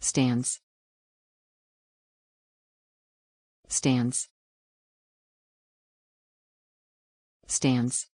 stands stands stands